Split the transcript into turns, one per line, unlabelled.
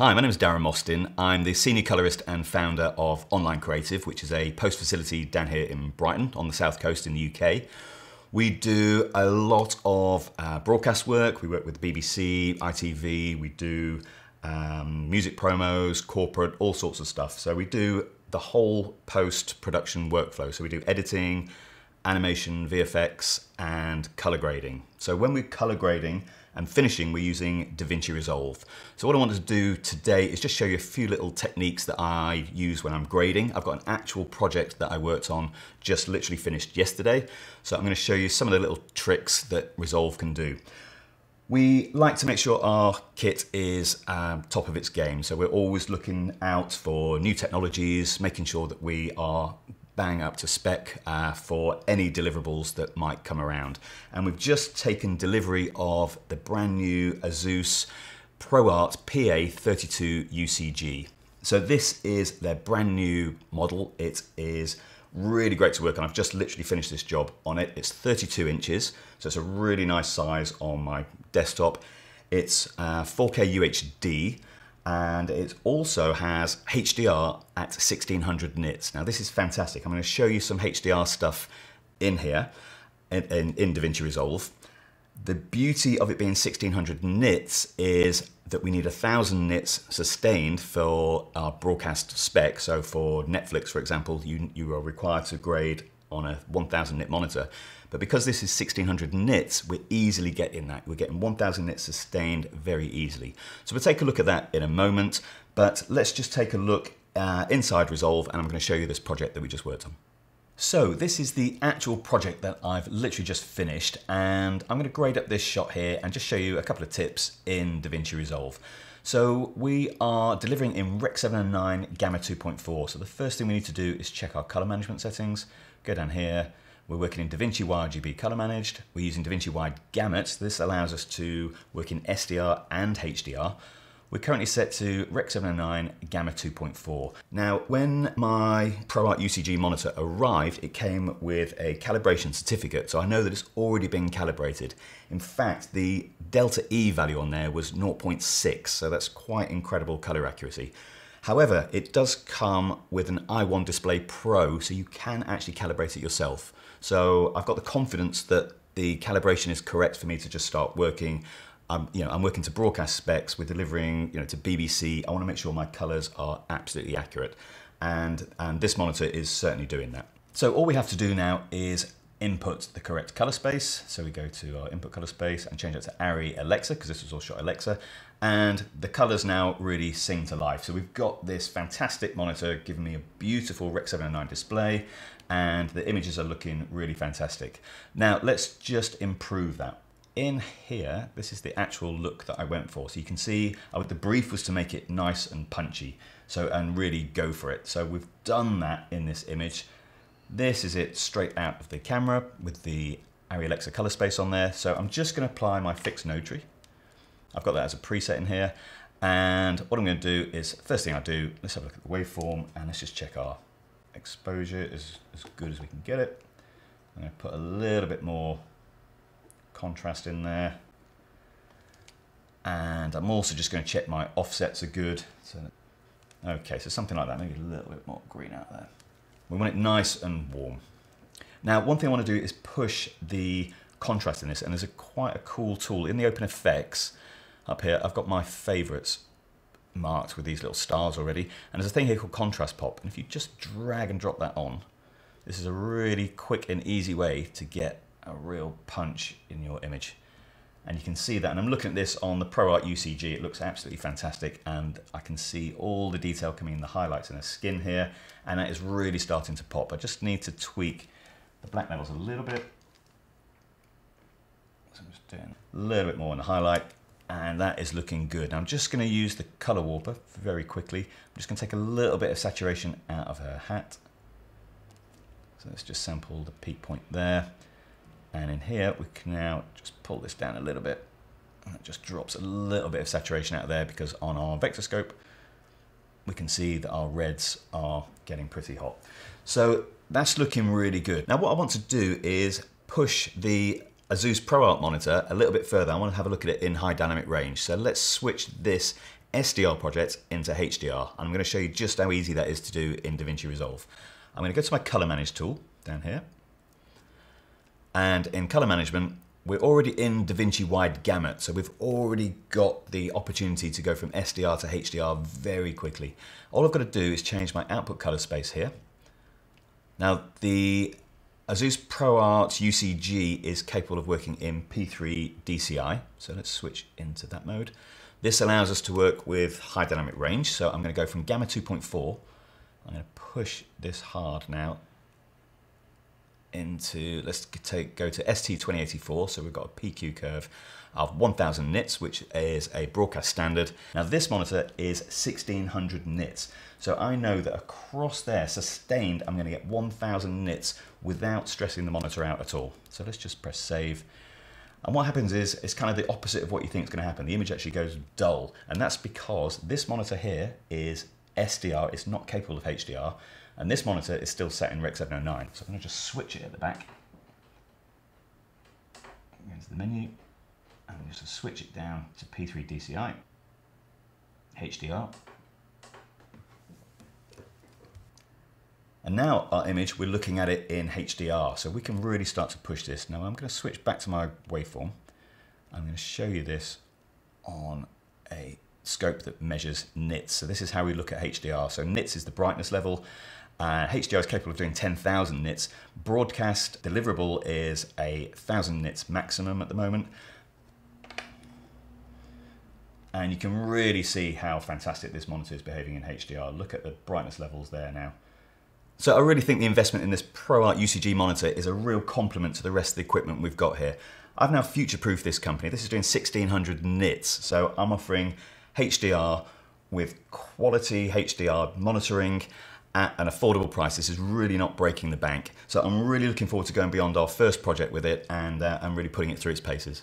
Hi, my name is Darren Mostyn. I'm the senior colourist and founder of Online Creative, which is a post facility down here in Brighton on the south coast in the UK. We do a lot of uh, broadcast work. We work with BBC, ITV, we do um, music promos, corporate, all sorts of stuff. So we do the whole post production workflow. So we do editing, animation, VFX, and color grading. So when we're color grading and finishing, we're using DaVinci Resolve. So what I wanted to do today is just show you a few little techniques that I use when I'm grading. I've got an actual project that I worked on just literally finished yesterday. So I'm gonna show you some of the little tricks that Resolve can do. We like to make sure our kit is um, top of its game. So we're always looking out for new technologies, making sure that we are bang up to spec uh, for any deliverables that might come around. And we've just taken delivery of the brand new Asus ProArt PA32 UCG. So this is their brand new model. It is really great to work on. I've just literally finished this job on it. It's 32 inches, so it's a really nice size on my desktop. It's uh, 4K UHD, and it also has HDR at 1600 nits. Now this is fantastic. I'm going to show you some HDR stuff in here in, in, in DaVinci Resolve. The beauty of it being 1600 nits is that we need 1000 nits sustained for our broadcast spec. So for Netflix, for example, you, you are required to grade on a 1000 nit monitor. But because this is 1600 nits, we're easily getting that. We're getting 1000 nits sustained very easily. So we'll take a look at that in a moment, but let's just take a look uh, inside Resolve and I'm gonna show you this project that we just worked on. So this is the actual project that I've literally just finished and I'm gonna grade up this shot here and just show you a couple of tips in DaVinci Resolve. So we are delivering in Rec 709 Gamma 2.4. So the first thing we need to do is check our color management settings. Go down here. We're working in DaVinci YRGB color managed. We're using DaVinci Wide Gamut. This allows us to work in SDR and HDR. We're currently set to Rec 709 Gamma 2.4. Now, when my ProArt UCG monitor arrived, it came with a calibration certificate, so I know that it's already been calibrated. In fact, the delta E value on there was 0.6, so that's quite incredible color accuracy. However, it does come with an i1 Display Pro, so you can actually calibrate it yourself. So I've got the confidence that the calibration is correct for me to just start working I'm, you know, I'm working to broadcast specs. We're delivering, you know, to BBC. I want to make sure my colours are absolutely accurate, and and this monitor is certainly doing that. So all we have to do now is input the correct color space. So we go to our input color space and change it to ARRI Alexa, because this was all shot Alexa. And the colors now really sing to life. So we've got this fantastic monitor giving me a beautiful Rec 709 display, and the images are looking really fantastic. Now let's just improve that in here, this is the actual look that I went for. So you can see uh, the brief was to make it nice and punchy so and really go for it. So we've done that in this image. This is it straight out of the camera with the Arri Alexa color space on there. So I'm just gonna apply my fixed node tree. I've got that as a preset in here. And what I'm gonna do is, first thing I do, let's have a look at the waveform and let's just check our exposure is as good as we can get it. I'm gonna put a little bit more contrast in there. And I'm also just going to check my offsets are good. So, okay, so something like that, maybe a little bit more green out there. We want it nice and warm. Now, one thing I want to do is push the contrast in this, and there's a quite a cool tool. In the open effects up here, I've got my favorites marked with these little stars already, and there's a thing here called contrast pop, and if you just drag and drop that on, this is a really quick and easy way to get a real punch in your image. And you can see that, and I'm looking at this on the ProArt UCG, it looks absolutely fantastic, and I can see all the detail coming in, the highlights in the skin here, and that is really starting to pop. I just need to tweak the black levels a little bit. So I'm just doing a little bit more on the highlight, and that is looking good. Now I'm just gonna use the color warper very quickly. I'm just gonna take a little bit of saturation out of her hat. So let's just sample the peak point there. And in here, we can now just pull this down a little bit. And it just drops a little bit of saturation out of there because on our vector scope, we can see that our reds are getting pretty hot. So that's looking really good. Now what I want to do is push the Azus ProArt monitor a little bit further. I want to have a look at it in high dynamic range. So let's switch this SDR project into HDR. I'm going to show you just how easy that is to do in DaVinci Resolve. I'm going to go to my color manage tool down here. And in color management, we're already in DaVinci wide gamut, so we've already got the opportunity to go from SDR to HDR very quickly. All I've got to do is change my output color space here. Now the Azus ProArt UCG is capable of working in P3 DCI, so let's switch into that mode. This allows us to work with high dynamic range, so I'm going to go from Gamma 2.4, I'm going to push this hard now into, let's take, go to ST2084, so we've got a PQ curve of 1000 nits, which is a broadcast standard. Now this monitor is 1600 nits. So I know that across there, sustained, I'm gonna get 1000 nits without stressing the monitor out at all. So let's just press save. And what happens is, it's kind of the opposite of what you think is gonna happen. The image actually goes dull. And that's because this monitor here is SDR, it's not capable of HDR. And this monitor is still set in Rec 709. So I'm gonna just switch it at the back. Go into the menu, and just switch it down to P3 DCI, HDR. And now our image, we're looking at it in HDR. So we can really start to push this. Now I'm gonna switch back to my waveform. I'm gonna show you this on a scope that measures nits. So this is how we look at HDR. So nits is the brightness level uh, is capable of doing 10,000 nits. Broadcast deliverable is a 1,000 nits maximum at the moment. And you can really see how fantastic this monitor is behaving in HDR. Look at the brightness levels there now. So I really think the investment in this ProArt UCG monitor is a real compliment to the rest of the equipment we've got here. I've now future-proofed this company. This is doing 1600 nits, so I'm offering HDR with quality HDR monitoring at an affordable price. This is really not breaking the bank. So I'm really looking forward to going beyond our first project with it and, uh, am really putting it through its paces.